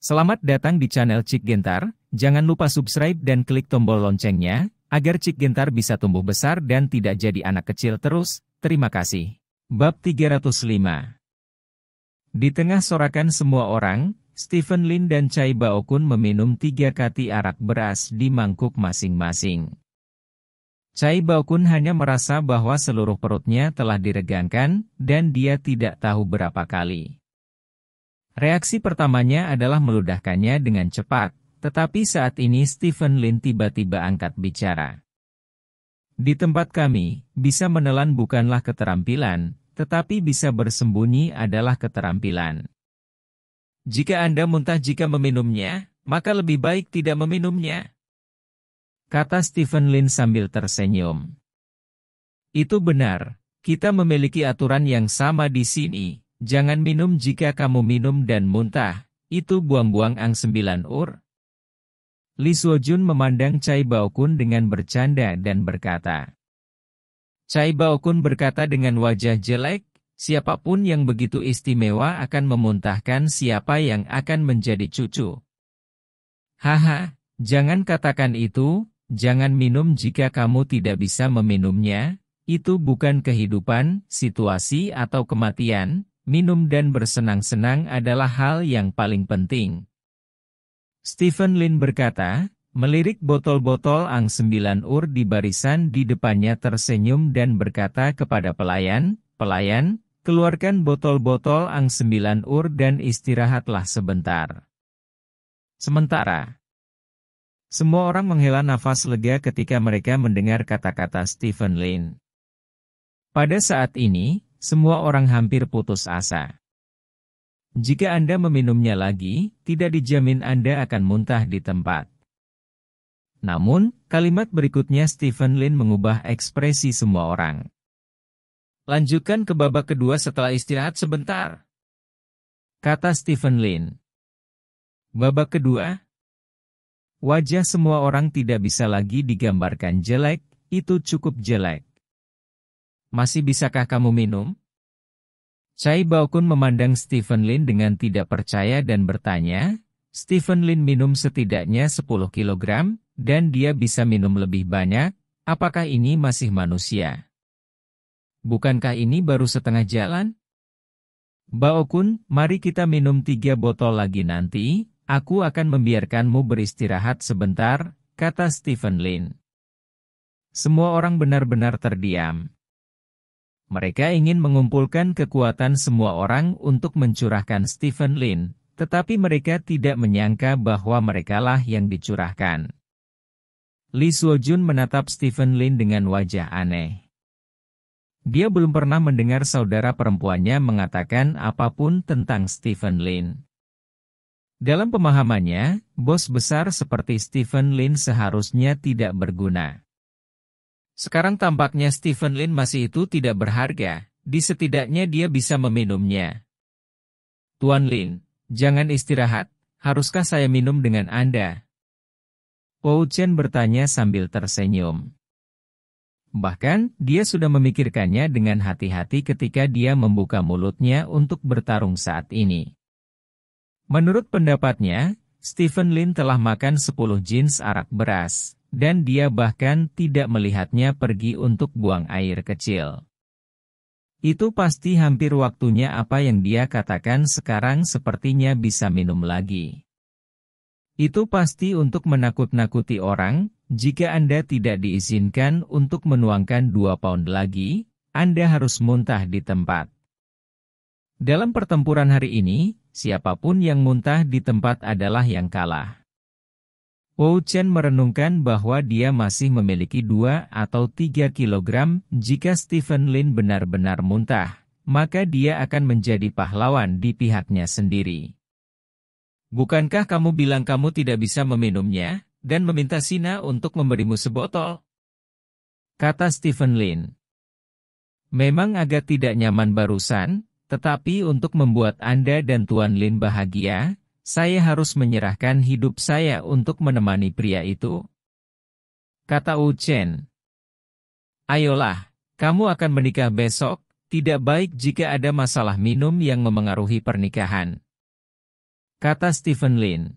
Selamat datang di channel Cik Gentar, jangan lupa subscribe dan klik tombol loncengnya, agar Cik Gentar bisa tumbuh besar dan tidak jadi anak kecil terus, terima kasih. Bab 305 Di tengah sorakan semua orang, Stephen Lin dan Chai Baokun meminum tiga kati arak beras di mangkuk masing-masing. Chai Baokun hanya merasa bahwa seluruh perutnya telah diregangkan, dan dia tidak tahu berapa kali. Reaksi pertamanya adalah meludahkannya dengan cepat, tetapi saat ini Stephen Lin tiba-tiba angkat bicara. Di tempat kami, bisa menelan bukanlah keterampilan, tetapi bisa bersembunyi adalah keterampilan. Jika Anda muntah jika meminumnya, maka lebih baik tidak meminumnya. Kata Stephen Lin sambil tersenyum. Itu benar, kita memiliki aturan yang sama di sini, Jangan minum jika kamu minum dan muntah, itu buang-buang ang sembilan ur. Li Suojun memandang Cai Baokun dengan bercanda dan berkata. Cai Baokun berkata dengan wajah jelek, siapapun yang begitu istimewa akan memuntahkan siapa yang akan menjadi cucu. Haha, jangan katakan itu, jangan minum jika kamu tidak bisa meminumnya, itu bukan kehidupan, situasi atau kematian, minum dan bersenang-senang adalah hal yang paling penting. Stephen Lin berkata, melirik botol-botol ang 9 ur di barisan di depannya tersenyum dan berkata kepada pelayan, pelayan, keluarkan botol-botol ang 9 ur dan istirahatlah sebentar. Sementara, semua orang menghela nafas lega ketika mereka mendengar kata-kata Stephen Lin. Pada saat ini, semua orang hampir putus asa. Jika Anda meminumnya lagi, tidak dijamin Anda akan muntah di tempat. Namun, kalimat berikutnya Stephen Lin mengubah ekspresi semua orang. Lanjutkan ke babak kedua setelah istirahat sebentar. Kata Stephen Lin. Babak kedua, wajah semua orang tidak bisa lagi digambarkan jelek, itu cukup jelek. Masih bisakah kamu minum? Cai Baokun memandang Stephen Lin dengan tidak percaya dan bertanya, Stephen Lin minum setidaknya 10 kg, dan dia bisa minum lebih banyak, apakah ini masih manusia? Bukankah ini baru setengah jalan? Baokun, mari kita minum tiga botol lagi nanti, aku akan membiarkanmu beristirahat sebentar, kata Stephen Lin. Semua orang benar-benar terdiam. Mereka ingin mengumpulkan kekuatan semua orang untuk mencurahkan Stephen Lin, tetapi mereka tidak menyangka bahwa merekalah yang dicurahkan. Li Suojun menatap Stephen Lin dengan wajah aneh. Dia belum pernah mendengar saudara perempuannya mengatakan apapun tentang Stephen Lin. Dalam pemahamannya, bos besar seperti Stephen Lin seharusnya tidak berguna. Sekarang tampaknya Stephen Lin masih itu tidak berharga, di setidaknya dia bisa meminumnya. Tuan Lin, jangan istirahat, haruskah saya minum dengan Anda? Pou Chen bertanya sambil tersenyum. Bahkan, dia sudah memikirkannya dengan hati-hati ketika dia membuka mulutnya untuk bertarung saat ini. Menurut pendapatnya, Stephen Lin telah makan 10 jeans arak beras, dan dia bahkan tidak melihatnya pergi untuk buang air kecil. Itu pasti hampir waktunya apa yang dia katakan sekarang sepertinya bisa minum lagi. Itu pasti untuk menakut-nakuti orang, jika Anda tidak diizinkan untuk menuangkan dua pound lagi, Anda harus muntah di tempat. Dalam pertempuran hari ini, siapapun yang muntah di tempat adalah yang kalah. Wu Chen merenungkan bahwa dia masih memiliki 2 atau 3 kilogram, jika Stephen Lin benar-benar muntah, maka dia akan menjadi pahlawan di pihaknya sendiri. Bukankah kamu bilang kamu tidak bisa meminumnya, dan meminta Sina untuk memberimu sebotol? Kata Stephen Lin. Memang agak tidak nyaman barusan, tetapi untuk membuat Anda dan Tuan Lin bahagia, saya harus menyerahkan hidup saya untuk menemani pria itu? Kata Chen. Ayolah, kamu akan menikah besok, tidak baik jika ada masalah minum yang memengaruhi pernikahan. Kata Stephen Lin.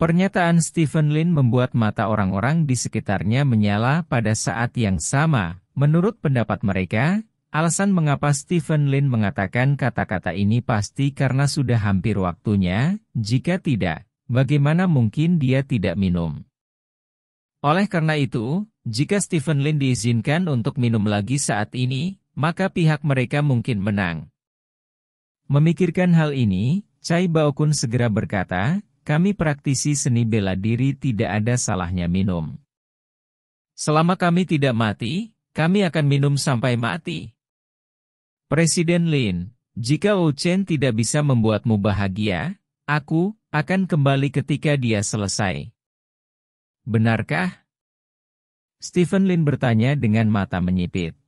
Pernyataan Stephen Lin membuat mata orang-orang di sekitarnya menyala pada saat yang sama. Menurut pendapat mereka, Alasan mengapa Stephen Lin mengatakan kata-kata ini pasti karena sudah hampir waktunya, jika tidak, bagaimana mungkin dia tidak minum? Oleh karena itu, jika Stephen Lin diizinkan untuk minum lagi saat ini, maka pihak mereka mungkin menang. Memikirkan hal ini, Chai Baokun segera berkata, kami praktisi seni bela diri tidak ada salahnya minum. Selama kami tidak mati, kami akan minum sampai mati. Presiden Lin, jika Chen tidak bisa membuatmu bahagia, aku akan kembali ketika dia selesai. Benarkah? Stephen Lin bertanya dengan mata menyipit.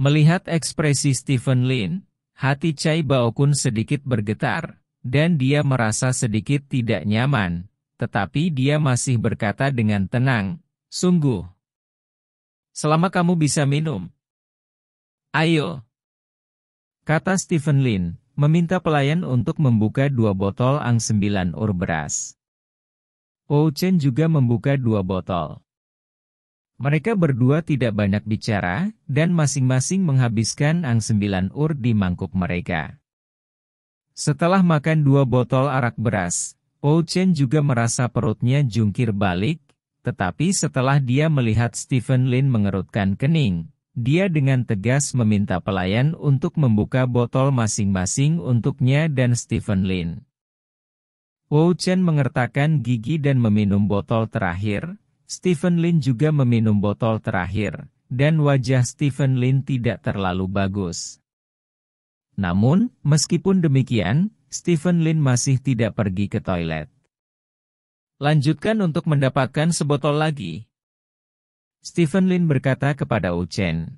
Melihat ekspresi Stephen Lin, hati Chai Baokun sedikit bergetar, dan dia merasa sedikit tidak nyaman, tetapi dia masih berkata dengan tenang, sungguh. Selama kamu bisa minum. Ayo, Kata Stephen Lin, meminta pelayan untuk membuka dua botol ang sembilan ur beras. Ou oh Chen juga membuka dua botol. Mereka berdua tidak banyak bicara, dan masing-masing menghabiskan ang sembilan ur di mangkuk mereka. Setelah makan dua botol arak beras, Ou oh Chen juga merasa perutnya jungkir balik, tetapi setelah dia melihat Stephen Lin mengerutkan kening, dia dengan tegas meminta pelayan untuk membuka botol masing-masing untuknya dan Stephen Lin. Wu Chen mengertakkan gigi dan meminum botol terakhir, Stephen Lin juga meminum botol terakhir, dan wajah Stephen Lin tidak terlalu bagus. Namun, meskipun demikian, Stephen Lin masih tidak pergi ke toilet. Lanjutkan untuk mendapatkan sebotol lagi. Stephen Lin berkata kepada Wu Chen.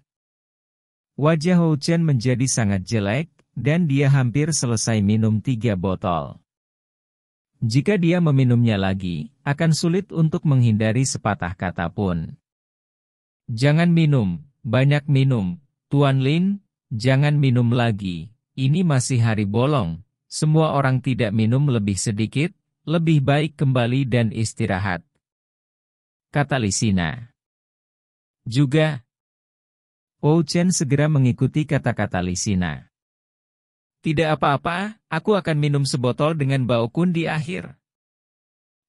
Wajah Wu Chen menjadi sangat jelek, dan dia hampir selesai minum tiga botol. Jika dia meminumnya lagi, akan sulit untuk menghindari sepatah kata pun. Jangan minum, banyak minum, Tuan Lin, jangan minum lagi, ini masih hari bolong, semua orang tidak minum lebih sedikit, lebih baik kembali dan istirahat. Kata Lisina. Juga, Wu Chen segera mengikuti kata-kata Lisina. Tidak apa-apa, aku akan minum sebotol dengan bau kun di akhir.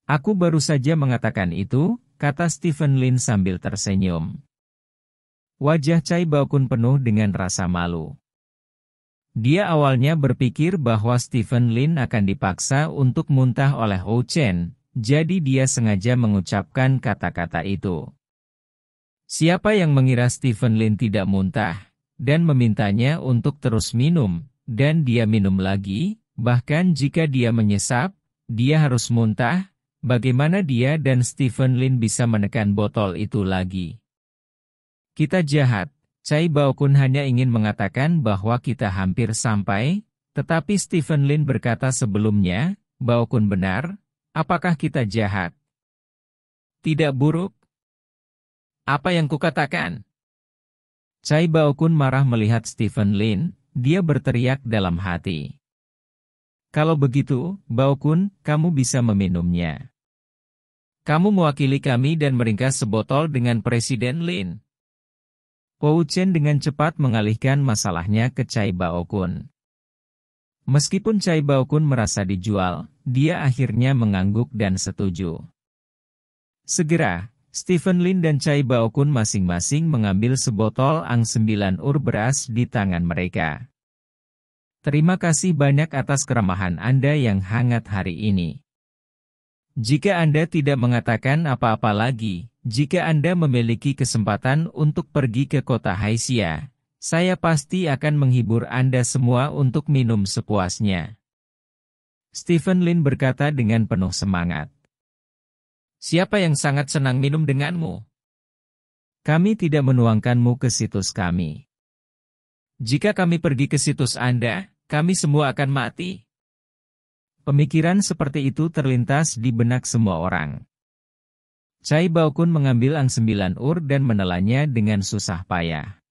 Aku baru saja mengatakan itu, kata Stephen Lin sambil tersenyum. Wajah Cai Baokun penuh dengan rasa malu. Dia awalnya berpikir bahwa Stephen Lin akan dipaksa untuk muntah oleh Ho Chen, jadi dia sengaja mengucapkan kata-kata itu. Siapa yang mengira Stephen Lin tidak muntah, dan memintanya untuk terus minum, dan dia minum lagi, bahkan jika dia menyesap, dia harus muntah, bagaimana dia dan Stephen Lin bisa menekan botol itu lagi. Kita jahat, Chai Kun hanya ingin mengatakan bahwa kita hampir sampai, tetapi Stephen Lin berkata sebelumnya, Bao Kun benar, apakah kita jahat? Tidak buruk, apa yang kukatakan? Cai Baokun marah melihat Stephen Lin, dia berteriak dalam hati. Kalau begitu, Baokun, kamu bisa meminumnya. Kamu mewakili kami dan meringkas sebotol dengan Presiden Lin. Pou Chen dengan cepat mengalihkan masalahnya ke Cai Baokun. Meskipun Cai Baokun merasa dijual, dia akhirnya mengangguk dan setuju. Segera, Stephen Lin dan Chai Bao Kun masing-masing mengambil sebotol ang 9 ur beras di tangan mereka. Terima kasih banyak atas keramahan Anda yang hangat hari ini. Jika Anda tidak mengatakan apa-apa lagi, jika Anda memiliki kesempatan untuk pergi ke kota Haisia, saya pasti akan menghibur Anda semua untuk minum sepuasnya. Stephen Lin berkata dengan penuh semangat. Siapa yang sangat senang minum denganmu? Kami tidak menuangkanmu ke situs kami. Jika kami pergi ke situs Anda, kami semua akan mati. Pemikiran seperti itu terlintas di benak semua orang. Cai Baokun mengambil ang sembilan ur dan menelannya dengan susah payah.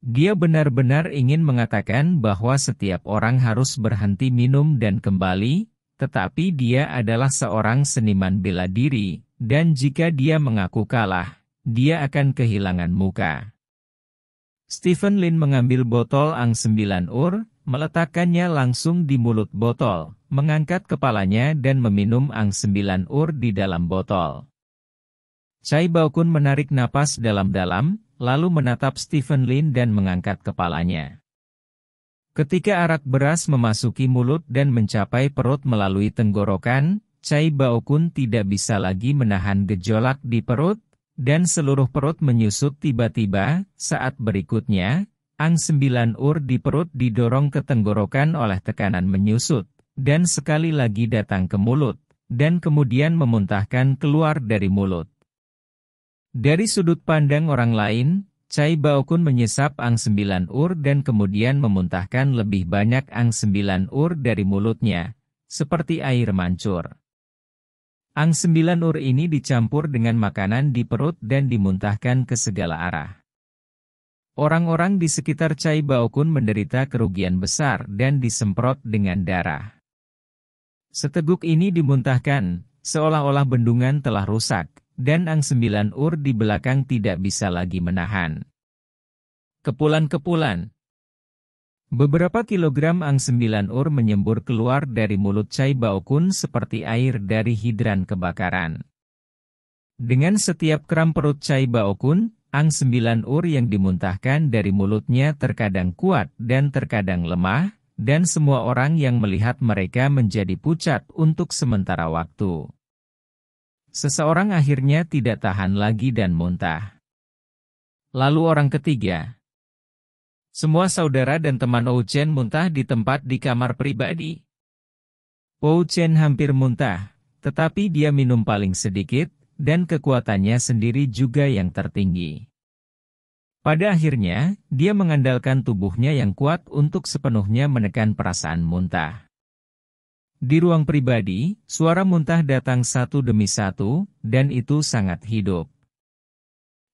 Dia benar-benar ingin mengatakan bahwa setiap orang harus berhenti minum dan kembali, tetapi dia adalah seorang seniman bela diri, dan jika dia mengaku kalah, dia akan kehilangan muka. Stephen Lin mengambil botol Ang 9 Ur, meletakkannya langsung di mulut botol, mengangkat kepalanya dan meminum Ang 9 Ur di dalam botol. Cai Baokun menarik napas dalam-dalam, lalu menatap Stephen Lin dan mengangkat kepalanya. Ketika arak beras memasuki mulut dan mencapai perut melalui tenggorokan, Cai Baokun tidak bisa lagi menahan gejolak di perut, dan seluruh perut menyusut tiba-tiba, saat berikutnya, Ang sembilan ur di perut didorong ke tenggorokan oleh tekanan menyusut, dan sekali lagi datang ke mulut, dan kemudian memuntahkan keluar dari mulut. Dari sudut pandang orang lain, Cai Baokun menyesap ang sembilan ur dan kemudian memuntahkan lebih banyak ang sembilan ur dari mulutnya, seperti air mancur. Ang sembilan ur ini dicampur dengan makanan di perut dan dimuntahkan ke segala arah. Orang-orang di sekitar Cai Baokun menderita kerugian besar dan disemprot dengan darah. Seteguk ini dimuntahkan, seolah-olah bendungan telah rusak, dan Ang Sembilan Ur di belakang tidak bisa lagi menahan. Kepulan-kepulan Beberapa kilogram Ang Sembilan Ur menyembur keluar dari mulut Cai Baokun seperti air dari hidran kebakaran. Dengan setiap kram perut Cai Baokun, Ang Sembilan Ur yang dimuntahkan dari mulutnya terkadang kuat dan terkadang lemah, dan semua orang yang melihat mereka menjadi pucat untuk sementara waktu. Seseorang akhirnya tidak tahan lagi dan muntah. Lalu orang ketiga. Semua saudara dan teman Chen muntah di tempat di kamar pribadi. Chen hampir muntah, tetapi dia minum paling sedikit, dan kekuatannya sendiri juga yang tertinggi. Pada akhirnya, dia mengandalkan tubuhnya yang kuat untuk sepenuhnya menekan perasaan muntah. Di ruang pribadi, suara muntah datang satu demi satu, dan itu sangat hidup.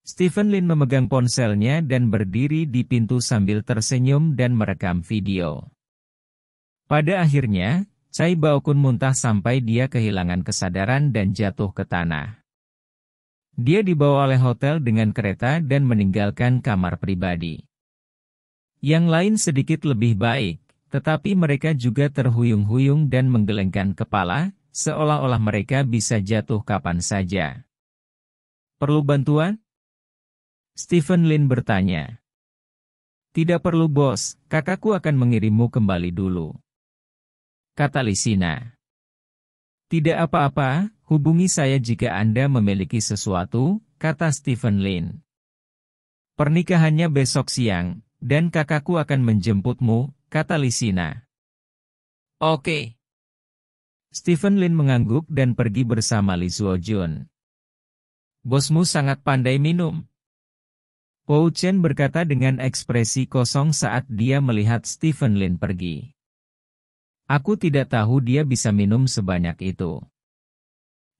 Stephen Lin memegang ponselnya dan berdiri di pintu sambil tersenyum dan merekam video. Pada akhirnya, Cai Baokun muntah sampai dia kehilangan kesadaran dan jatuh ke tanah. Dia dibawa oleh hotel dengan kereta dan meninggalkan kamar pribadi. Yang lain sedikit lebih baik, tetapi mereka juga terhuyung-huyung dan menggelengkan kepala, seolah-olah mereka bisa jatuh kapan saja. Perlu bantuan? Stephen Lin bertanya. Tidak perlu bos, kakakku akan mengirimmu kembali dulu. Kata Lisina. Tidak apa-apa, hubungi saya jika Anda memiliki sesuatu, kata Stephen Lin. Pernikahannya besok siang, dan kakakku akan menjemputmu, kata Lisina. Oke. Stephen Lin mengangguk dan pergi bersama Li Suo Bosmu sangat pandai minum. Pou Chen berkata dengan ekspresi kosong saat dia melihat Stephen Lin pergi. Aku tidak tahu dia bisa minum sebanyak itu.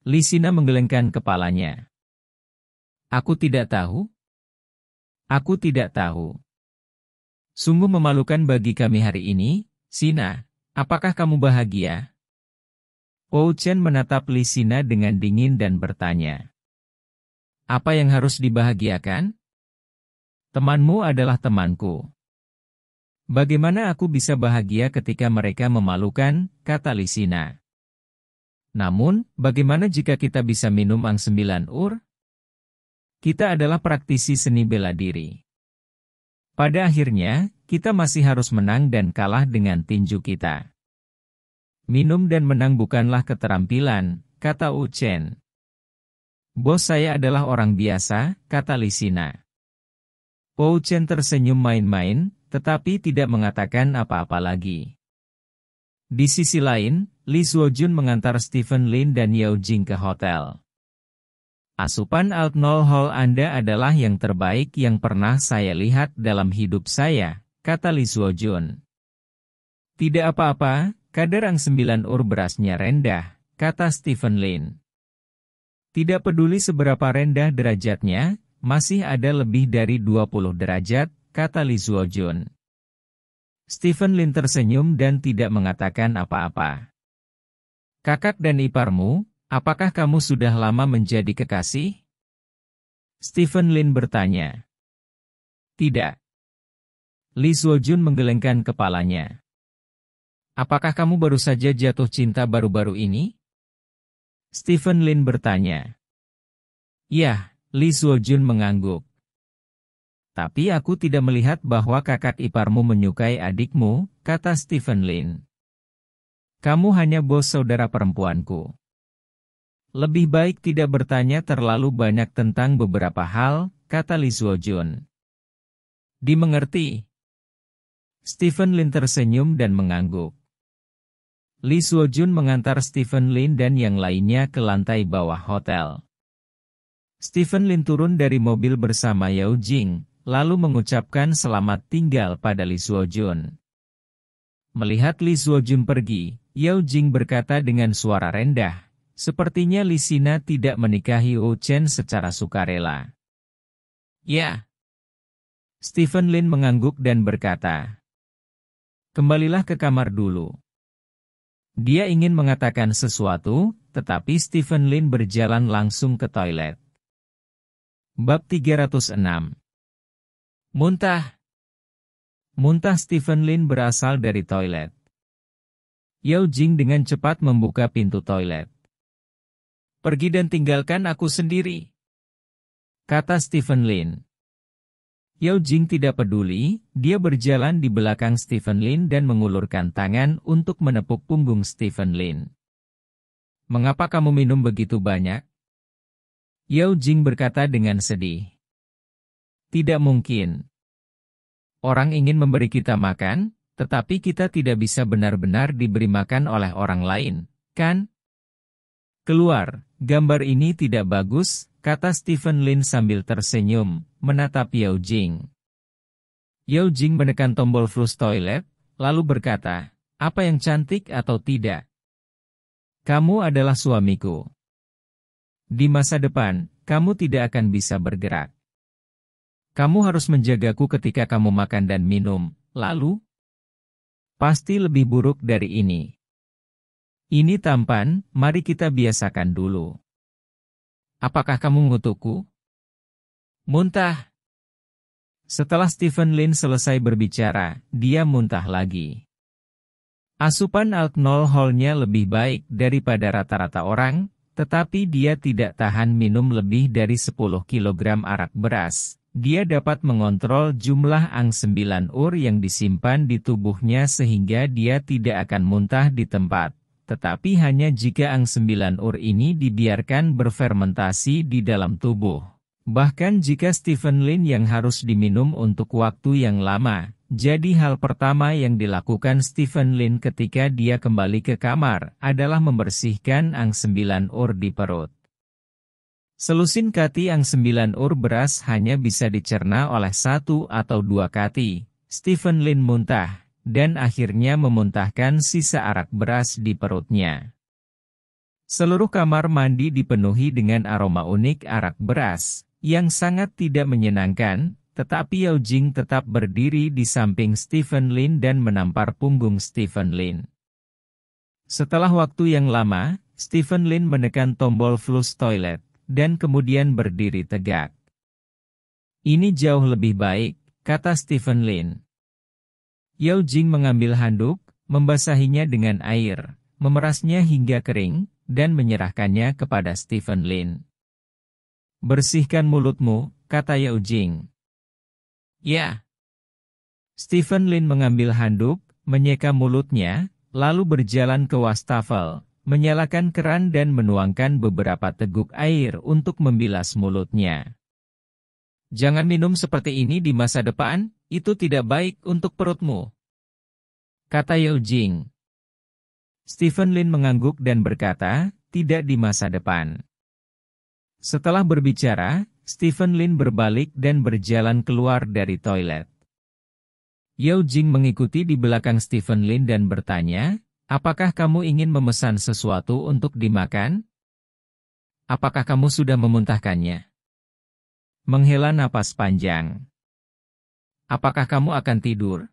Lisina menggelengkan kepalanya. Aku tidak tahu. Aku tidak tahu. Sungguh memalukan bagi kami hari ini, Sina, apakah kamu bahagia? Wu Chen menatap Li Sina dengan dingin dan bertanya. Apa yang harus dibahagiakan? Temanmu adalah temanku. Bagaimana aku bisa bahagia ketika mereka memalukan, kata Li Sina. Namun, bagaimana jika kita bisa minum ang sembilan ur? Kita adalah praktisi seni bela diri. Pada akhirnya, kita masih harus menang dan kalah dengan tinju kita. Minum dan menang bukanlah keterampilan, kata Chen. Bos saya adalah orang biasa, kata Lisina. Chen tersenyum main-main, tetapi tidak mengatakan apa-apa lagi. Di sisi lain, Li Suojun mengantar Stephen Lin dan Yao Jing ke hotel. Asupan alkohol Anda adalah yang terbaik yang pernah saya lihat dalam hidup saya, kata Li Suo Tidak apa-apa, kadar ang 9 ur berasnya rendah, kata Stephen Lin. Tidak peduli seberapa rendah derajatnya, masih ada lebih dari 20 derajat, kata Li Suo Stephen Lin tersenyum dan tidak mengatakan apa-apa. Kakak dan iparmu, Apakah kamu sudah lama menjadi kekasih? Stephen Lin bertanya. Tidak. Lee Jun menggelengkan kepalanya. Apakah kamu baru saja jatuh cinta baru-baru ini? Stephen Lin bertanya. Yah, Lee Jun mengangguk. Tapi aku tidak melihat bahwa kakak iparmu menyukai adikmu, kata Stephen Lin. Kamu hanya bos saudara perempuanku. Lebih baik tidak bertanya terlalu banyak tentang beberapa hal, kata Li Zuojun. Dimengerti. Stephen Lin tersenyum dan mengangguk. Li Zuojun mengantar Stephen Lin dan yang lainnya ke lantai bawah hotel. Stephen Lin turun dari mobil bersama Yao Jing, lalu mengucapkan selamat tinggal pada Li Zuojun. Melihat Li Zuojun pergi, Yao Jing berkata dengan suara rendah, Sepertinya Lisina tidak menikahi Ochen secara sukarela. Ya. Stephen Lin mengangguk dan berkata. Kembalilah ke kamar dulu. Dia ingin mengatakan sesuatu, tetapi Stephen Lin berjalan langsung ke toilet. Bab 306 Muntah Muntah Stephen Lin berasal dari toilet. Yao Jing dengan cepat membuka pintu toilet. Pergi dan tinggalkan aku sendiri. Kata Stephen Lin. Yao Jing tidak peduli, dia berjalan di belakang Stephen Lin dan mengulurkan tangan untuk menepuk punggung Stephen Lin. Mengapa kamu minum begitu banyak? Yao Jing berkata dengan sedih. Tidak mungkin. Orang ingin memberi kita makan, tetapi kita tidak bisa benar-benar diberi makan oleh orang lain, kan? Keluar, Gambar ini tidak bagus, kata Stephen Lin sambil tersenyum, menatap Yao Jing. Yao Jing menekan tombol flush toilet, lalu berkata, apa yang cantik atau tidak? Kamu adalah suamiku. Di masa depan, kamu tidak akan bisa bergerak. Kamu harus menjagaku ketika kamu makan dan minum, lalu? Pasti lebih buruk dari ini. Ini tampan, mari kita biasakan dulu. Apakah kamu mengutukku? Muntah. Setelah Stephen Lin selesai berbicara, dia muntah lagi. Asupan alkohol lebih baik daripada rata-rata orang, tetapi dia tidak tahan minum lebih dari 10 kg arak beras. Dia dapat mengontrol jumlah ang 9 ur yang disimpan di tubuhnya sehingga dia tidak akan muntah di tempat tetapi hanya jika ang-9-ur ini dibiarkan berfermentasi di dalam tubuh. Bahkan jika Stephen Lin yang harus diminum untuk waktu yang lama, jadi hal pertama yang dilakukan Stephen Lin ketika dia kembali ke kamar adalah membersihkan ang-9-ur di perut. Selusin kati ang-9-ur beras hanya bisa dicerna oleh satu atau dua kati. Stephen Lin muntah dan akhirnya memuntahkan sisa arak beras di perutnya. Seluruh kamar mandi dipenuhi dengan aroma unik arak beras, yang sangat tidak menyenangkan, tetapi Yao Jing tetap berdiri di samping Stephen Lin dan menampar punggung Stephen Lin. Setelah waktu yang lama, Stephen Lin menekan tombol flush toilet, dan kemudian berdiri tegak. Ini jauh lebih baik, kata Stephen Lin. Yao Jing mengambil handuk, membasahinya dengan air, memerasnya hingga kering, dan menyerahkannya kepada Stephen Lin. Bersihkan mulutmu, kata Yao Jing. Ya. Stephen Lin mengambil handuk, menyeka mulutnya, lalu berjalan ke wastafel, menyalakan keran dan menuangkan beberapa teguk air untuk membilas mulutnya. Jangan minum seperti ini di masa depan, itu tidak baik untuk perutmu. Kata Yao Jing. Stephen Lin mengangguk dan berkata, tidak di masa depan. Setelah berbicara, Stephen Lin berbalik dan berjalan keluar dari toilet. Yao Jing mengikuti di belakang Stephen Lin dan bertanya, apakah kamu ingin memesan sesuatu untuk dimakan? Apakah kamu sudah memuntahkannya? Menghela napas panjang. Apakah kamu akan tidur?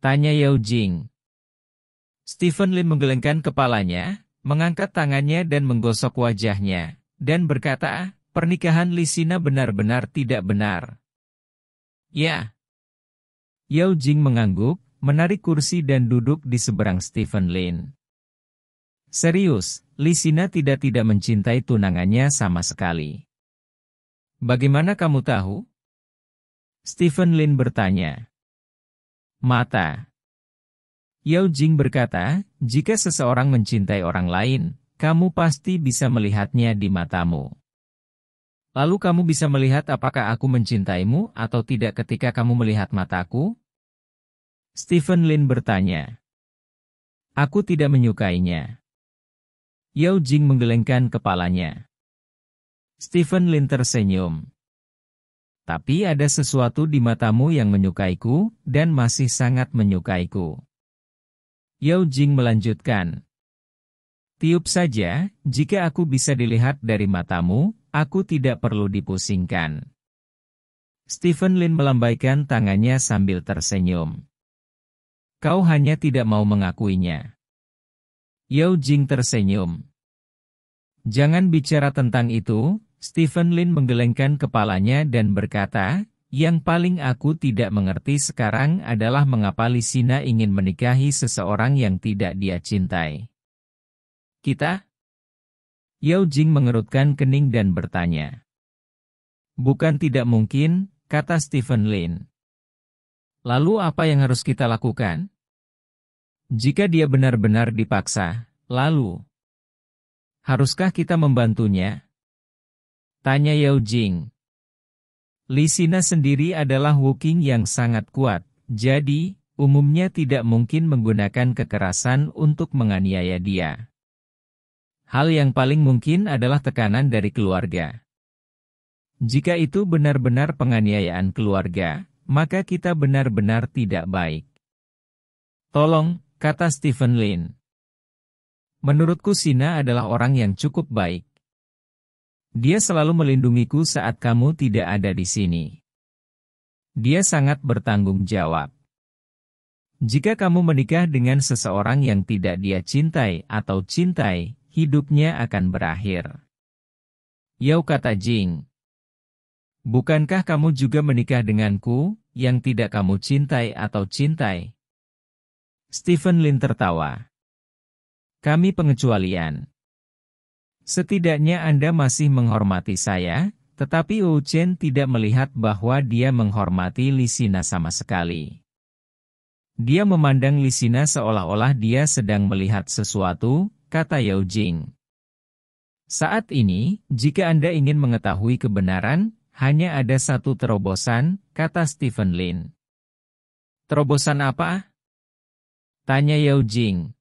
Tanya Yao Jing. Stephen Lin menggelengkan kepalanya, mengangkat tangannya dan menggosok wajahnya, dan berkata, pernikahan Lisina benar-benar tidak benar. Ya. Yao Jing mengangguk, menarik kursi dan duduk di seberang Stephen Lin. Serius, Lisina tidak tidak mencintai tunangannya sama sekali. Bagaimana kamu tahu? Stephen Lin bertanya. Mata. Yao Jing berkata, jika seseorang mencintai orang lain, kamu pasti bisa melihatnya di matamu. Lalu kamu bisa melihat apakah aku mencintaimu atau tidak ketika kamu melihat mataku? Stephen Lin bertanya. Aku tidak menyukainya. Yao Jing menggelengkan kepalanya. Stephen Lin tersenyum. Tapi ada sesuatu di matamu yang menyukaiku, dan masih sangat menyukaiku. Yao Jing melanjutkan. Tiup saja, jika aku bisa dilihat dari matamu, aku tidak perlu dipusingkan. Stephen Lin melambaikan tangannya sambil tersenyum. Kau hanya tidak mau mengakuinya. Yao Jing tersenyum. Jangan bicara tentang itu, Stephen Lin menggelengkan kepalanya dan berkata, yang paling aku tidak mengerti sekarang adalah mengapa Lisina ingin menikahi seseorang yang tidak dia cintai. Kita? Yao Jing mengerutkan kening dan bertanya. Bukan tidak mungkin, kata Stephen Lin. Lalu apa yang harus kita lakukan? Jika dia benar-benar dipaksa, lalu... Haruskah kita membantunya? Tanya Yao Jing. Lisina sendiri adalah Wuking yang sangat kuat, jadi, umumnya tidak mungkin menggunakan kekerasan untuk menganiaya dia. Hal yang paling mungkin adalah tekanan dari keluarga. Jika itu benar-benar penganiayaan keluarga, maka kita benar-benar tidak baik. Tolong, kata Stephen Lin. Menurutku Sina adalah orang yang cukup baik. Dia selalu melindungiku saat kamu tidak ada di sini. Dia sangat bertanggung jawab. Jika kamu menikah dengan seseorang yang tidak dia cintai atau cintai, hidupnya akan berakhir. Yau kata Jing. Bukankah kamu juga menikah denganku, yang tidak kamu cintai atau cintai? Stephen Lin tertawa. Kami pengecualian. Setidaknya Anda masih menghormati saya, tetapi Chen tidak melihat bahwa dia menghormati Lisina sama sekali. Dia memandang Lisina seolah-olah dia sedang melihat sesuatu, kata Yao Jing. Saat ini, jika Anda ingin mengetahui kebenaran, hanya ada satu terobosan, kata Stephen Lin. Terobosan apa? Tanya Yao Jing.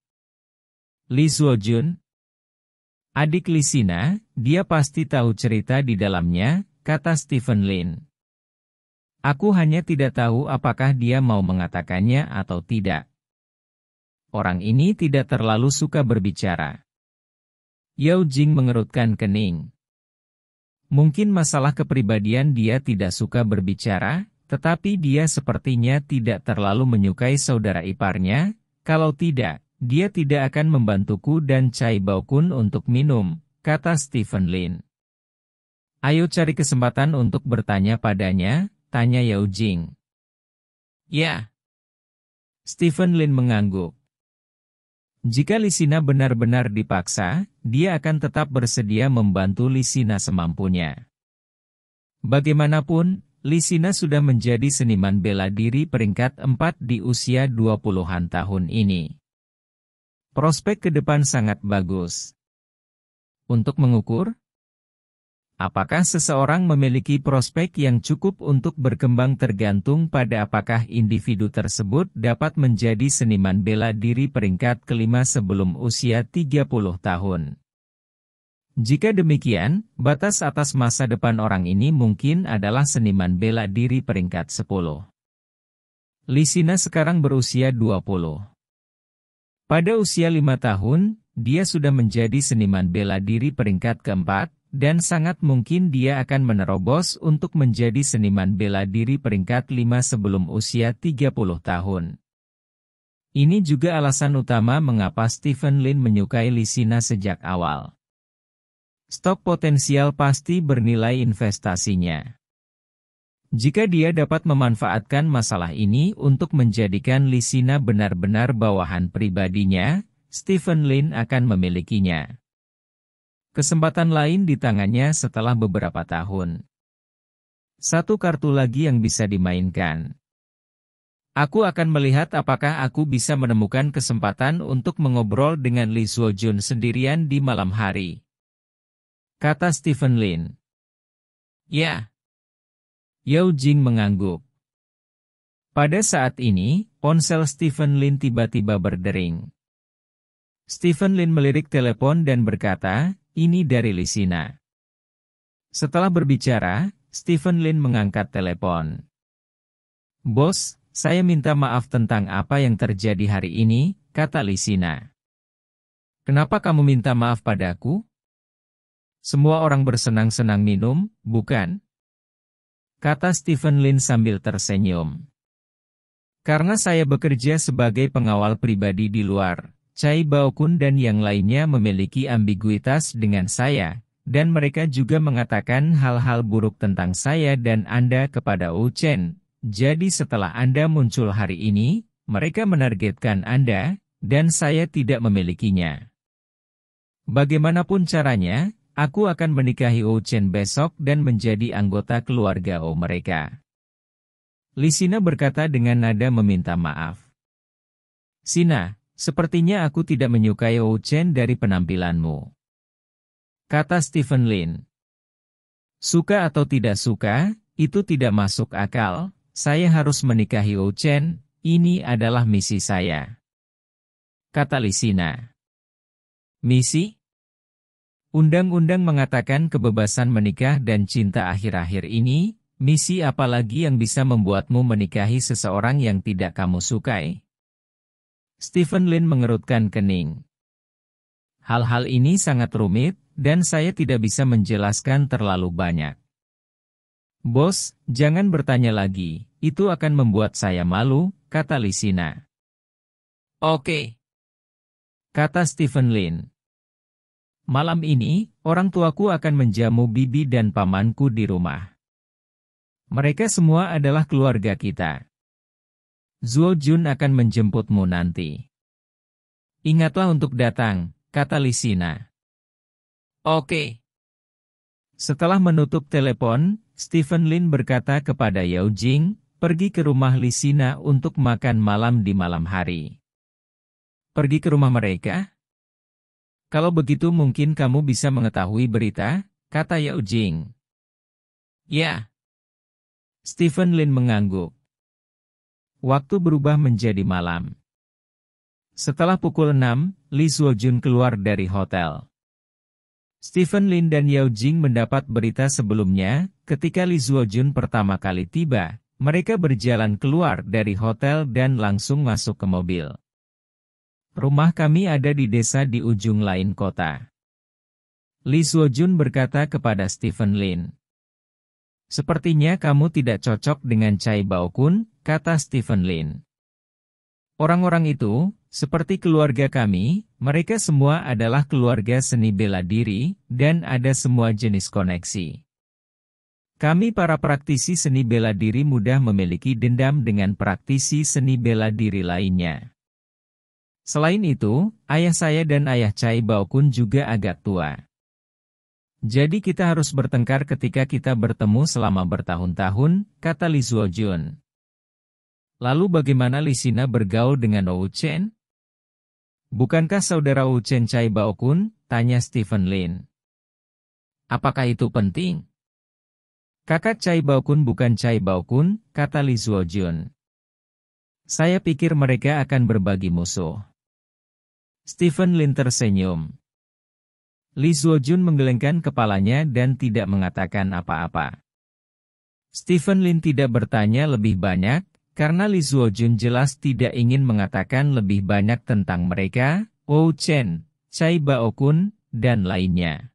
Li Zuo Jun. Adik Lisina, dia pasti tahu cerita di dalamnya, kata Stephen Lin. Aku hanya tidak tahu apakah dia mau mengatakannya atau tidak. Orang ini tidak terlalu suka berbicara. Yao Jing mengerutkan kening. Mungkin masalah kepribadian dia tidak suka berbicara, tetapi dia sepertinya tidak terlalu menyukai saudara iparnya, kalau tidak, dia tidak akan membantuku dan cai Chai kun untuk minum, kata Stephen Lin. Ayo cari kesempatan untuk bertanya padanya, tanya Yao Jing. Ya. Stephen Lin mengangguk. Jika Lisina benar-benar dipaksa, dia akan tetap bersedia membantu Lisina semampunya. Bagaimanapun, Lisina sudah menjadi seniman bela diri peringkat 4 di usia 20-an tahun ini. Prospek ke depan sangat bagus. Untuk mengukur, apakah seseorang memiliki prospek yang cukup untuk berkembang tergantung pada apakah individu tersebut dapat menjadi seniman bela diri peringkat kelima sebelum usia 30 tahun. Jika demikian, batas atas masa depan orang ini mungkin adalah seniman bela diri peringkat 10. Lisina sekarang berusia 20. Pada usia lima tahun, dia sudah menjadi seniman bela diri peringkat keempat, dan sangat mungkin dia akan menerobos untuk menjadi seniman bela diri peringkat lima sebelum usia 30 tahun. Ini juga alasan utama mengapa Stephen Lin menyukai Lisina sejak awal. Stok potensial pasti bernilai investasinya. Jika dia dapat memanfaatkan masalah ini untuk menjadikan Lisina benar-benar bawahan pribadinya, Stephen Lin akan memilikinya. Kesempatan lain di tangannya setelah beberapa tahun. Satu kartu lagi yang bisa dimainkan. Aku akan melihat apakah aku bisa menemukan kesempatan untuk mengobrol dengan Lee Suo sendirian di malam hari. Kata Stephen Lin. Ya, Yao Jing mengangguk. Pada saat ini, ponsel Stephen Lin tiba-tiba berdering. Stephen Lin melirik telepon dan berkata, ini dari Lisina. Setelah berbicara, Stephen Lin mengangkat telepon. Bos, saya minta maaf tentang apa yang terjadi hari ini, kata Lisina. Kenapa kamu minta maaf padaku? Semua orang bersenang-senang minum, bukan? kata Stephen Lin sambil tersenyum. Karena saya bekerja sebagai pengawal pribadi di luar, Chai Baokun dan yang lainnya memiliki ambiguitas dengan saya, dan mereka juga mengatakan hal-hal buruk tentang saya dan Anda kepada Wu Chen. Jadi setelah Anda muncul hari ini, mereka menargetkan Anda, dan saya tidak memilikinya. Bagaimanapun caranya, Aku akan menikahi Ou Chen besok dan menjadi anggota keluarga Ou mereka. Lisina berkata dengan nada meminta maaf. Sina, sepertinya aku tidak menyukai Ou Chen dari penampilanmu. Kata Stephen Lin. Suka atau tidak suka, itu tidak masuk akal, saya harus menikahi Ou Chen, ini adalah misi saya. Kata Lisina. Misi? Undang-undang mengatakan kebebasan menikah dan cinta akhir-akhir ini, misi apalagi yang bisa membuatmu menikahi seseorang yang tidak kamu sukai. Stephen Lin mengerutkan kening. Hal-hal ini sangat rumit, dan saya tidak bisa menjelaskan terlalu banyak. Bos, jangan bertanya lagi, itu akan membuat saya malu, kata Lisina. Oke. Okay. Kata Stephen Lin. Malam ini, orang tuaku akan menjamu bibi dan pamanku di rumah. Mereka semua adalah keluarga kita. Zuo Jun akan menjemputmu nanti. Ingatlah untuk datang, kata Lisina. Oke. Setelah menutup telepon, Stephen Lin berkata kepada Yao Jing, pergi ke rumah Lisina untuk makan malam di malam hari. Pergi ke rumah mereka? Kalau begitu mungkin kamu bisa mengetahui berita, kata Yao Jing. Ya. Stephen Lin mengangguk. Waktu berubah menjadi malam. Setelah pukul 6, Li Jun keluar dari hotel. Stephen Lin dan Yao Jing mendapat berita sebelumnya, ketika Li Zuojun pertama kali tiba, mereka berjalan keluar dari hotel dan langsung masuk ke mobil. Rumah kami ada di desa di ujung lain kota. Li Suojun berkata kepada Stephen Lin. Sepertinya kamu tidak cocok dengan Cai Bao Kun, kata Stephen Lin. Orang-orang itu, seperti keluarga kami, mereka semua adalah keluarga seni bela diri, dan ada semua jenis koneksi. Kami para praktisi seni bela diri mudah memiliki dendam dengan praktisi seni bela diri lainnya. Selain itu, ayah saya dan ayah Cai Baokun juga agak tua. Jadi kita harus bertengkar ketika kita bertemu selama bertahun-tahun, kata Li Zuojun. Lalu bagaimana Sina bergaul dengan Ou Chen? Bukankah saudara Ou Chen Cai Baokun? Tanya Stephen Lin. Apakah itu penting? Kakak Cai Baokun bukan Cai Baokun, kata Li Zuojun. Saya pikir mereka akan berbagi musuh. Stephen Lin tersenyum. Lee Zuojun menggelengkan kepalanya dan tidak mengatakan apa-apa. Stephen Lin tidak bertanya lebih banyak, karena Lee Zuojun jelas tidak ingin mengatakan lebih banyak tentang mereka, Wu Chen, Cai Baokun, dan lainnya.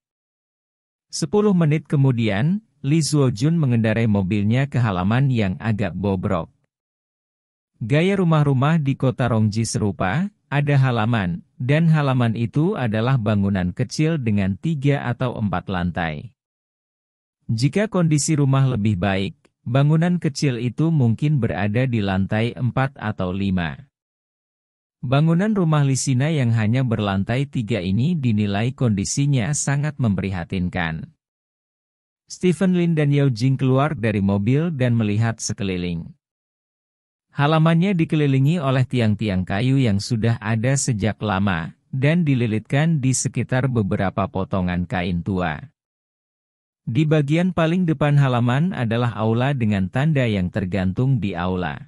Sepuluh menit kemudian, Lee Zuojun mengendarai mobilnya ke halaman yang agak bobrok. Gaya rumah-rumah di kota Rongji serupa, ada halaman, dan halaman itu adalah bangunan kecil dengan tiga atau empat lantai. Jika kondisi rumah lebih baik, bangunan kecil itu mungkin berada di lantai empat atau lima. Bangunan rumah Lisina yang hanya berlantai tiga ini dinilai kondisinya sangat memprihatinkan. Stephen Lin dan Yao Jing keluar dari mobil dan melihat sekeliling. Halamannya dikelilingi oleh tiang-tiang kayu yang sudah ada sejak lama, dan dililitkan di sekitar beberapa potongan kain tua. Di bagian paling depan halaman adalah aula dengan tanda yang tergantung di aula.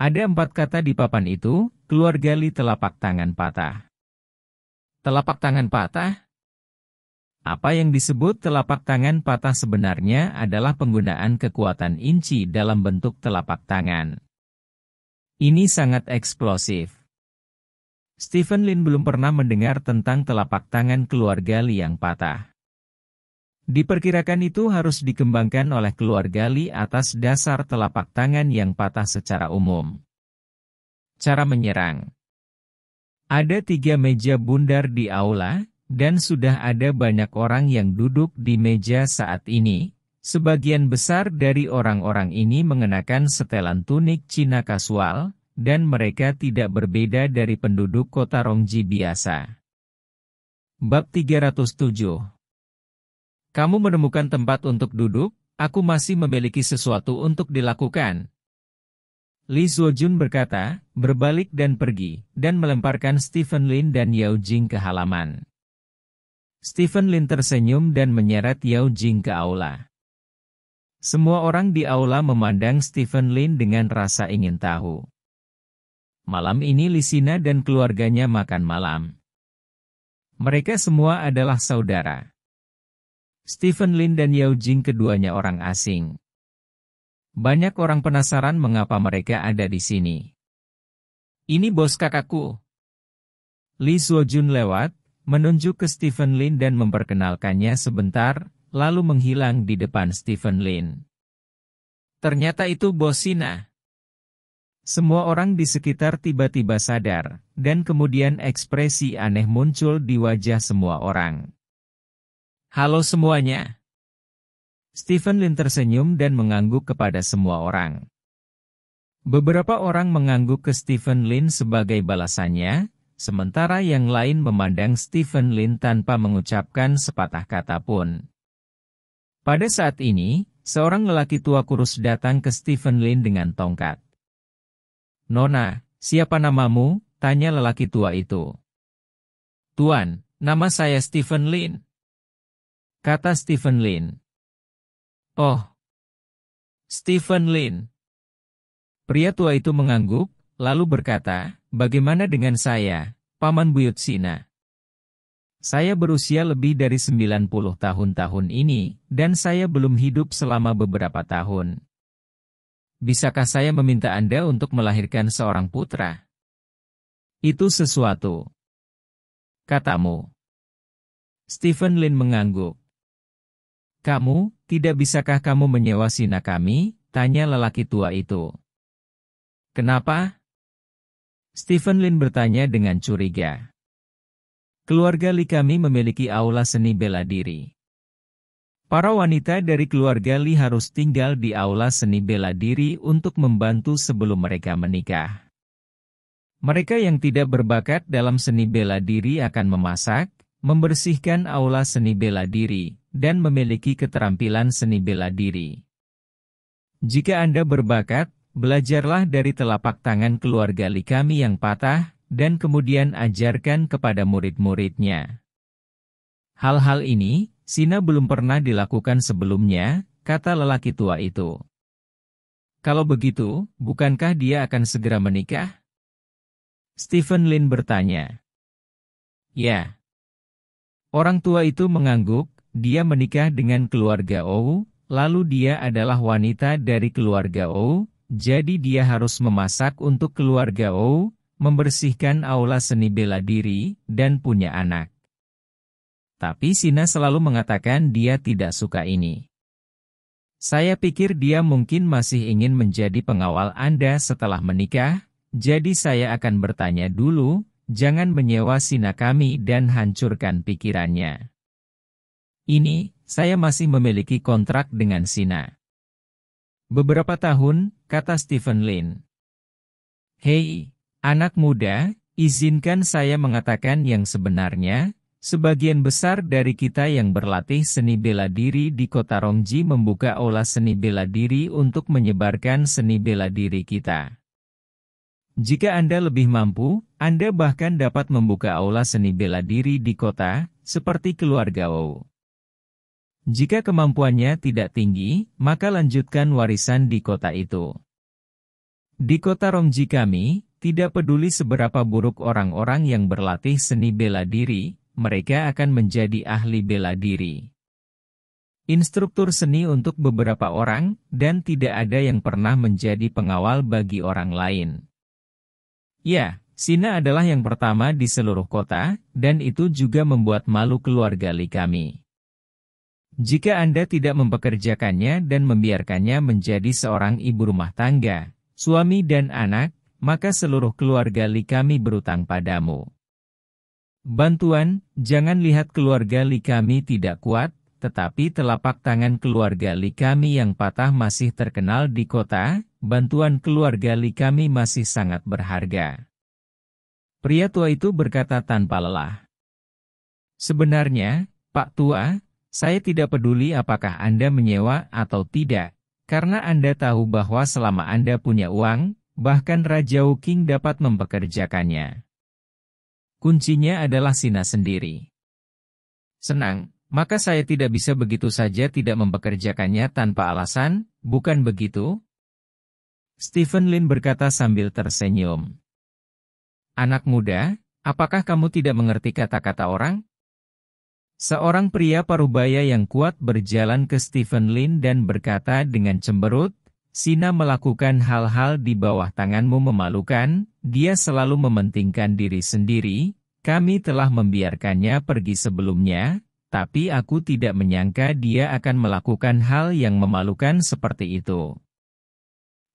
Ada empat kata di papan itu, Keluargali li telapak tangan patah. Telapak tangan patah, apa yang disebut telapak tangan patah sebenarnya adalah penggunaan kekuatan inci dalam bentuk telapak tangan. Ini sangat eksplosif. Stephen Lin belum pernah mendengar tentang telapak tangan keluarga Li yang patah. Diperkirakan itu harus dikembangkan oleh keluarga Li atas dasar telapak tangan yang patah secara umum. Cara menyerang Ada tiga meja bundar di aula, dan sudah ada banyak orang yang duduk di meja saat ini, sebagian besar dari orang-orang ini mengenakan setelan tunik Cina kasual, dan mereka tidak berbeda dari penduduk kota Rongji biasa. Bab 307 Kamu menemukan tempat untuk duduk, aku masih memiliki sesuatu untuk dilakukan. Li Zuojun berkata, berbalik dan pergi, dan melemparkan Stephen Lin dan Yao Jing ke halaman. Stephen Lin tersenyum dan menyeret Yao Jing ke aula. Semua orang di aula memandang Stephen Lin dengan rasa ingin tahu. Malam ini Lisina dan keluarganya makan malam. Mereka semua adalah saudara. Stephen Lin dan Yao Jing keduanya orang asing. Banyak orang penasaran mengapa mereka ada di sini. Ini bos kakakku. Li Jun lewat, Menunjuk ke Stephen Lin dan memperkenalkannya sebentar, lalu menghilang di depan Stephen Lin. Ternyata itu bos Sina. Semua orang di sekitar tiba-tiba sadar, dan kemudian ekspresi aneh muncul di wajah semua orang. Halo semuanya. Stephen Lin tersenyum dan mengangguk kepada semua orang. Beberapa orang mengangguk ke Stephen Lin sebagai balasannya, sementara yang lain memandang Stephen Lin tanpa mengucapkan sepatah kata pun. Pada saat ini, seorang lelaki tua kurus datang ke Stephen Lin dengan tongkat. Nona, siapa namamu? Tanya lelaki tua itu. Tuan, nama saya Stephen Lin. Kata Stephen Lin. Oh, Stephen Lin. Pria tua itu mengangguk, lalu berkata, Bagaimana dengan saya, Paman Buyut Sina? Saya berusia lebih dari 90 tahun tahun ini, dan saya belum hidup selama beberapa tahun. Bisakah saya meminta Anda untuk melahirkan seorang putra? Itu sesuatu. Katamu. Stephen Lin mengangguk. Kamu, tidak bisakah kamu menyewa Sina kami? Tanya lelaki tua itu. Kenapa? Stephen Lin bertanya dengan curiga. Keluarga Lee kami memiliki aula seni bela diri. Para wanita dari keluarga Lee harus tinggal di aula seni bela diri untuk membantu sebelum mereka menikah. Mereka yang tidak berbakat dalam seni bela diri akan memasak, membersihkan aula seni bela diri, dan memiliki keterampilan seni bela diri. Jika Anda berbakat, Belajarlah dari telapak tangan keluarga Li kami yang patah, dan kemudian ajarkan kepada murid-muridnya. Hal-hal ini, Sina belum pernah dilakukan sebelumnya, kata lelaki tua itu. Kalau begitu, bukankah dia akan segera menikah? Stephen Lin bertanya. Ya. Orang tua itu mengangguk, dia menikah dengan keluarga Ou, lalu dia adalah wanita dari keluarga Ou, jadi dia harus memasak untuk keluarga O, membersihkan aula seni bela diri, dan punya anak. Tapi Sina selalu mengatakan dia tidak suka ini. Saya pikir dia mungkin masih ingin menjadi pengawal Anda setelah menikah, jadi saya akan bertanya dulu, jangan menyewa Sina kami dan hancurkan pikirannya. Ini, saya masih memiliki kontrak dengan Sina. Beberapa tahun, kata Stephen Lin. Hei, anak muda, izinkan saya mengatakan yang sebenarnya, sebagian besar dari kita yang berlatih seni bela diri di kota Rongji membuka olah seni bela diri untuk menyebarkan seni bela diri kita. Jika Anda lebih mampu, Anda bahkan dapat membuka aula seni bela diri di kota, seperti keluarga Wow. Jika kemampuannya tidak tinggi, maka lanjutkan warisan di kota itu. Di kota Romji kami, tidak peduli seberapa buruk orang-orang yang berlatih seni bela diri, mereka akan menjadi ahli bela diri. Instruktur seni untuk beberapa orang, dan tidak ada yang pernah menjadi pengawal bagi orang lain. Ya, Sina adalah yang pertama di seluruh kota, dan itu juga membuat malu keluarga Li kami. Jika Anda tidak mempekerjakannya dan membiarkannya menjadi seorang ibu rumah tangga, suami dan anak, maka seluruh keluarga Li kami berutang padamu. Bantuan, jangan lihat keluarga Li kami tidak kuat, tetapi telapak tangan keluarga Li kami yang patah masih terkenal di kota, bantuan keluarga Li kami masih sangat berharga. Pria tua itu berkata tanpa lelah. Sebenarnya, Pak Tua, saya tidak peduli apakah Anda menyewa atau tidak, karena Anda tahu bahwa selama Anda punya uang, bahkan Raja Wuking dapat mempekerjakannya. Kuncinya adalah Sina sendiri. Senang, maka saya tidak bisa begitu saja tidak mempekerjakannya tanpa alasan, bukan begitu? Stephen Lin berkata sambil tersenyum. Anak muda, apakah kamu tidak mengerti kata-kata orang? Seorang pria parubaya yang kuat berjalan ke Stephen Lin dan berkata dengan cemberut, Sina melakukan hal-hal di bawah tanganmu memalukan, dia selalu mementingkan diri sendiri, kami telah membiarkannya pergi sebelumnya, tapi aku tidak menyangka dia akan melakukan hal yang memalukan seperti itu.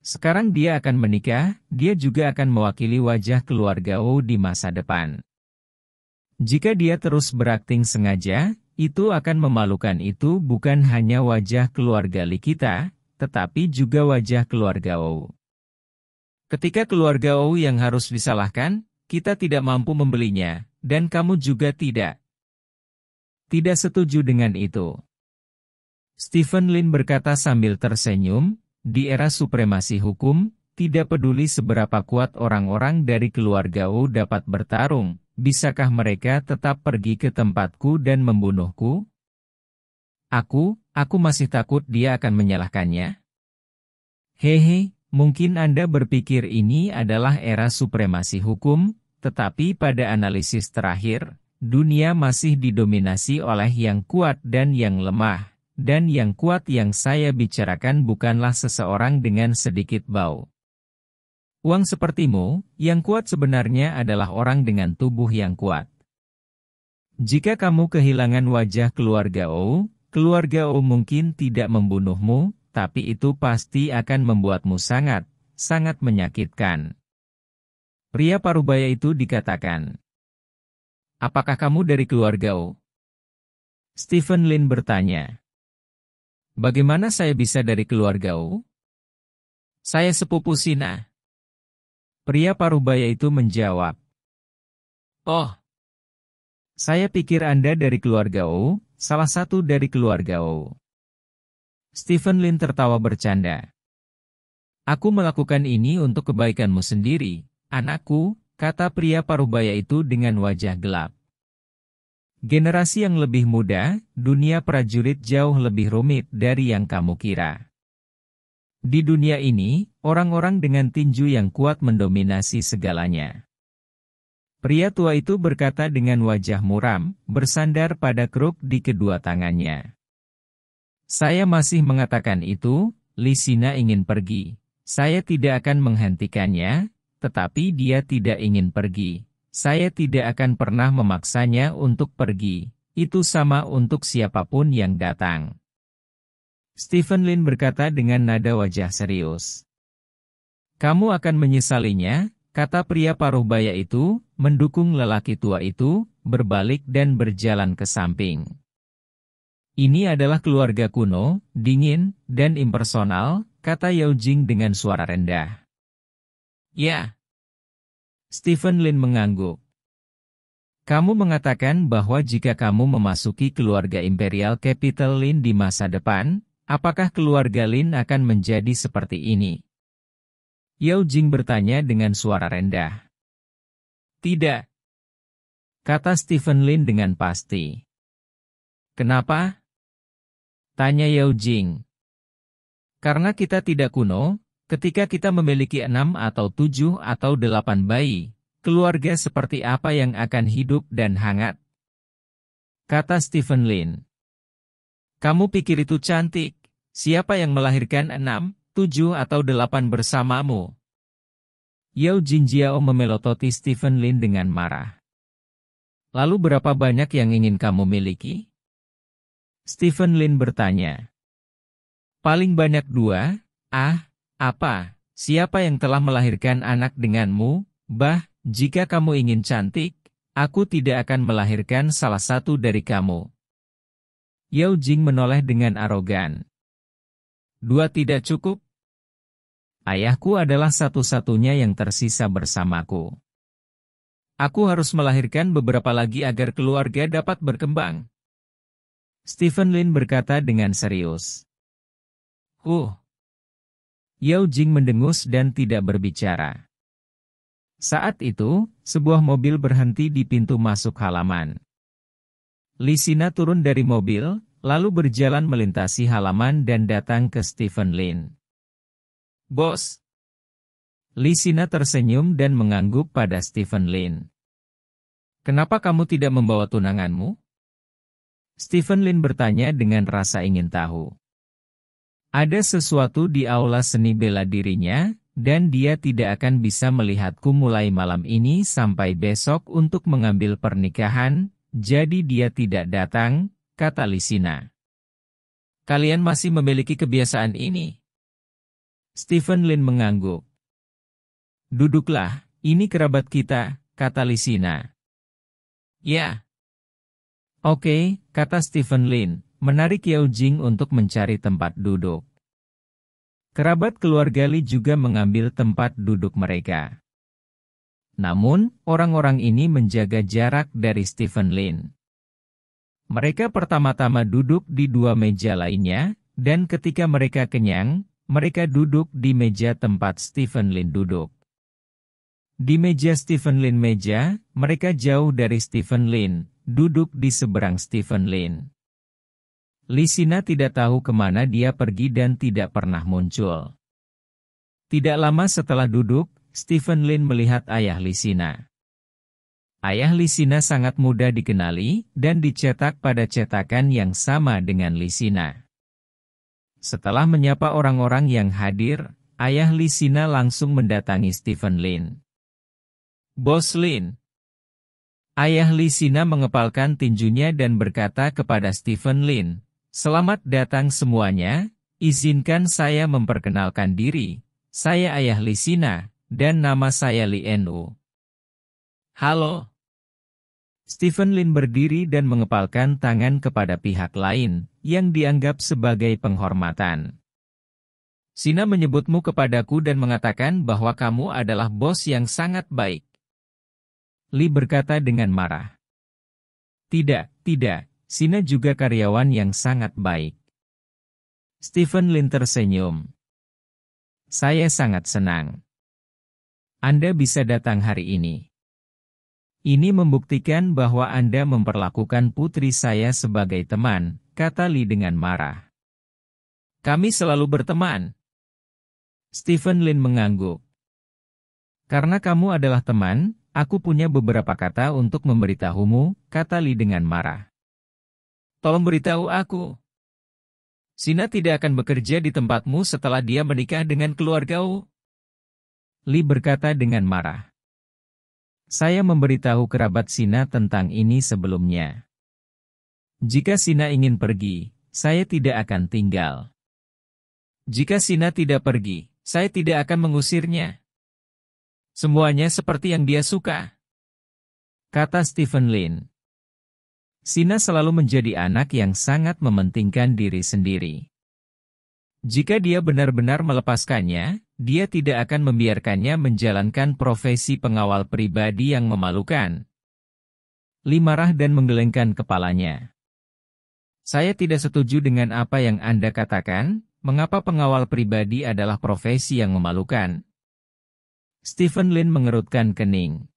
Sekarang dia akan menikah, dia juga akan mewakili wajah keluarga O di masa depan. Jika dia terus berakting sengaja, itu akan memalukan itu bukan hanya wajah keluarga Likita, tetapi juga wajah keluarga Ou. Ketika keluarga Ou yang harus disalahkan, kita tidak mampu membelinya, dan kamu juga tidak. Tidak setuju dengan itu. Stephen Lin berkata sambil tersenyum, di era supremasi hukum, tidak peduli seberapa kuat orang-orang dari keluarga U dapat bertarung, bisakah mereka tetap pergi ke tempatku dan membunuhku? Aku, aku masih takut dia akan menyalahkannya. Hehe, mungkin Anda berpikir ini adalah era supremasi hukum, tetapi pada analisis terakhir, dunia masih didominasi oleh yang kuat dan yang lemah, dan yang kuat yang saya bicarakan bukanlah seseorang dengan sedikit bau. Uang sepertimu, yang kuat sebenarnya adalah orang dengan tubuh yang kuat. Jika kamu kehilangan wajah keluarga O, keluarga O mungkin tidak membunuhmu, tapi itu pasti akan membuatmu sangat, sangat menyakitkan. Pria Parubaya itu dikatakan. Apakah kamu dari keluarga O? Stephen Lin bertanya. Bagaimana saya bisa dari keluarga O? Saya sepupu Sina. Pria parubaya itu menjawab. Oh. Saya pikir Anda dari keluarga O, salah satu dari keluarga O. Stephen Lin tertawa bercanda. Aku melakukan ini untuk kebaikanmu sendiri, anakku, kata pria parubaya itu dengan wajah gelap. Generasi yang lebih muda, dunia prajurit jauh lebih rumit dari yang kamu kira. Di dunia ini, orang-orang dengan tinju yang kuat mendominasi segalanya. Pria tua itu berkata dengan wajah muram, bersandar pada kruk di kedua tangannya. Saya masih mengatakan itu, Lisina ingin pergi. Saya tidak akan menghentikannya, tetapi dia tidak ingin pergi. Saya tidak akan pernah memaksanya untuk pergi. Itu sama untuk siapapun yang datang. Stephen Lin berkata dengan nada wajah serius. Kamu akan menyesalinya, kata pria paruh baya itu, mendukung lelaki tua itu, berbalik dan berjalan ke samping. Ini adalah keluarga kuno, dingin, dan impersonal, kata Yao Jing dengan suara rendah. Ya. Stephen Lin mengangguk. Kamu mengatakan bahwa jika kamu memasuki keluarga Imperial Capital Lin di masa depan, Apakah keluarga Lin akan menjadi seperti ini? Yao Jing bertanya dengan suara rendah. Tidak. Kata Stephen Lin dengan pasti. Kenapa? Tanya Yao Jing. Karena kita tidak kuno, ketika kita memiliki enam atau tujuh atau delapan bayi, keluarga seperti apa yang akan hidup dan hangat? Kata Stephen Lin. Kamu pikir itu cantik? Siapa yang melahirkan enam, tujuh atau delapan bersamamu? Yao Jinjiao memelototi Stephen Lin dengan marah. Lalu berapa banyak yang ingin kamu miliki? Stephen Lin bertanya. Paling banyak dua, ah, apa, siapa yang telah melahirkan anak denganmu, bah, jika kamu ingin cantik, aku tidak akan melahirkan salah satu dari kamu. Yao Jing menoleh dengan arogan. Dua tidak cukup. Ayahku adalah satu-satunya yang tersisa bersamaku. Aku harus melahirkan beberapa lagi agar keluarga dapat berkembang. Stephen Lin berkata dengan serius. Huh. Yao Jing mendengus dan tidak berbicara. Saat itu, sebuah mobil berhenti di pintu masuk halaman. Lisina turun dari mobil, lalu berjalan melintasi halaman dan datang ke Stephen Lin. Bos. Lisina tersenyum dan mengangguk pada Stephen Lin. Kenapa kamu tidak membawa tunanganmu? Stephen Lin bertanya dengan rasa ingin tahu. Ada sesuatu di aula seni bela dirinya, dan dia tidak akan bisa melihatku mulai malam ini sampai besok untuk mengambil pernikahan, jadi dia tidak datang, kata Lisina. Kalian masih memiliki kebiasaan ini. Stephen Lin mengangguk. Duduklah, ini kerabat kita, kata Lisina. Ya. Oke, kata Stephen Lin, menarik Yao Jing untuk mencari tempat duduk. Kerabat keluarga Li juga mengambil tempat duduk mereka. Namun, orang-orang ini menjaga jarak dari Stephen Lin. Mereka pertama-tama duduk di dua meja lainnya, dan ketika mereka kenyang, mereka duduk di meja tempat Stephen Lin duduk. Di meja Stephen Lin meja, mereka jauh dari Stephen Lin, duduk di seberang Stephen Lin. Lisina tidak tahu kemana dia pergi dan tidak pernah muncul. Tidak lama setelah duduk, Stephen Lin melihat ayah Lisina. Ayah lisina sangat mudah dikenali dan dicetak pada cetakan yang sama dengan lisina. Setelah menyapa orang-orang yang hadir, ayah lisina langsung mendatangi Stephen Lin. Bos Lin, Ayah Lisina mengepalkan tinjunya dan berkata kepada Stephen Lin, Selamat datang semuanya, izinkan saya memperkenalkan diri. Saya Ayah Lisina, dan nama saya Li Enu. Halo. Stephen Lin berdiri dan mengepalkan tangan kepada pihak lain, yang dianggap sebagai penghormatan. Sina menyebutmu kepadaku dan mengatakan bahwa kamu adalah bos yang sangat baik. Li berkata dengan marah. Tidak, tidak, Sina juga karyawan yang sangat baik. Stephen Lin tersenyum. Saya sangat senang. Anda bisa datang hari ini. Ini membuktikan bahwa Anda memperlakukan putri saya sebagai teman, kata Li dengan marah. Kami selalu berteman. Stephen Lin mengangguk. Karena kamu adalah teman, aku punya beberapa kata untuk memberitahumu, kata Li dengan marah. Tolong beritahu aku. Sina tidak akan bekerja di tempatmu setelah dia menikah dengan keluargamu. Li berkata dengan marah. Saya memberitahu kerabat Sina tentang ini sebelumnya. Jika Sina ingin pergi, saya tidak akan tinggal. Jika Sina tidak pergi, saya tidak akan mengusirnya. Semuanya seperti yang dia suka. Kata Stephen Lin. Sina selalu menjadi anak yang sangat mementingkan diri sendiri. Jika dia benar-benar melepaskannya, dia tidak akan membiarkannya menjalankan profesi pengawal pribadi yang memalukan. Limarah dan menggelengkan kepalanya. Saya tidak setuju dengan apa yang Anda katakan, mengapa pengawal pribadi adalah profesi yang memalukan. Stephen Lin mengerutkan kening.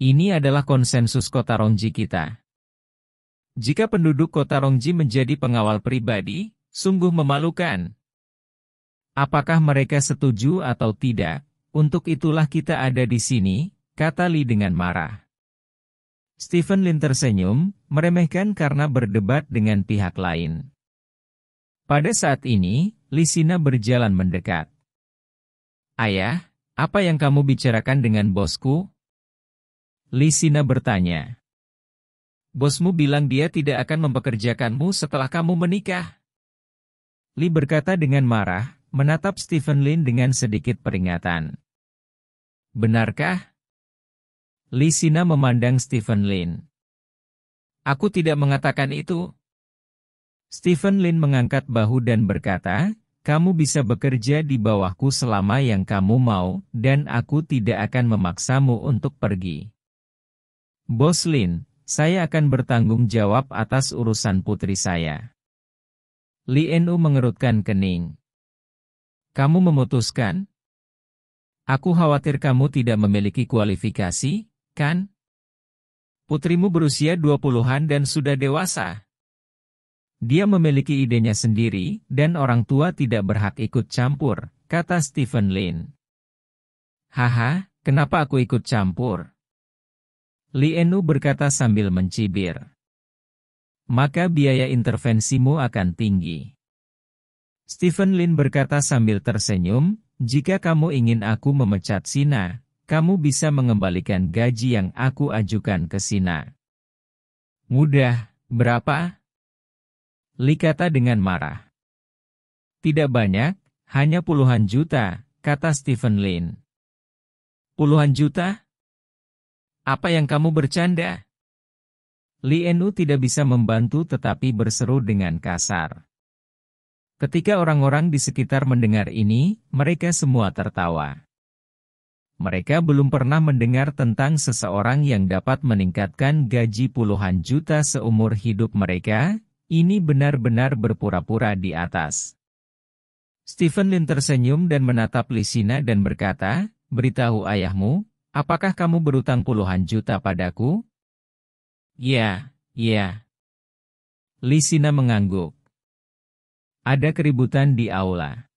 Ini adalah konsensus kota Rongji kita. Jika penduduk kota Rongji menjadi pengawal pribadi, sungguh memalukan. Apakah mereka setuju atau tidak? Untuk itulah kita ada di sini, kata Lee dengan marah. Stephen Lin tersenyum, meremehkan karena berdebat dengan pihak lain. Pada saat ini, Lisina berjalan mendekat. Ayah, apa yang kamu bicarakan dengan bosku? Lisina bertanya. Bosmu bilang dia tidak akan mempekerjakanmu setelah kamu menikah. Li berkata dengan marah, menatap Stephen Lin dengan sedikit peringatan. Benarkah? Lisina memandang Stephen Lin. Aku tidak mengatakan itu. Stephen Lin mengangkat bahu dan berkata, kamu bisa bekerja di bawahku selama yang kamu mau, dan aku tidak akan memaksamu untuk pergi. Bos Lin, saya akan bertanggung jawab atas urusan putri saya. Li Enu mengerutkan kening. Kamu memutuskan? Aku khawatir kamu tidak memiliki kualifikasi, kan? Putrimu berusia 20-an dan sudah dewasa. Dia memiliki idenya sendiri, dan orang tua tidak berhak ikut campur, kata Stephen Lin. Haha, kenapa aku ikut campur? Li Enu berkata sambil mencibir. Maka biaya intervensimu akan tinggi. Stephen Lin berkata sambil tersenyum, jika kamu ingin aku memecat Sina, kamu bisa mengembalikan gaji yang aku ajukan ke Sina. Mudah, berapa? Li kata dengan marah. Tidak banyak, hanya puluhan juta, kata Stephen Lin. Puluhan juta? Apa yang kamu bercanda? Li Enu tidak bisa membantu tetapi berseru dengan kasar. Ketika orang-orang di sekitar mendengar ini, mereka semua tertawa. Mereka belum pernah mendengar tentang seseorang yang dapat meningkatkan gaji puluhan juta seumur hidup mereka, ini benar-benar berpura-pura di atas. Stephen Lin tersenyum dan menatap Lisina dan berkata, beritahu ayahmu, apakah kamu berutang puluhan juta padaku? Ya, ya. Lisina mengangguk. Ada keributan di aula.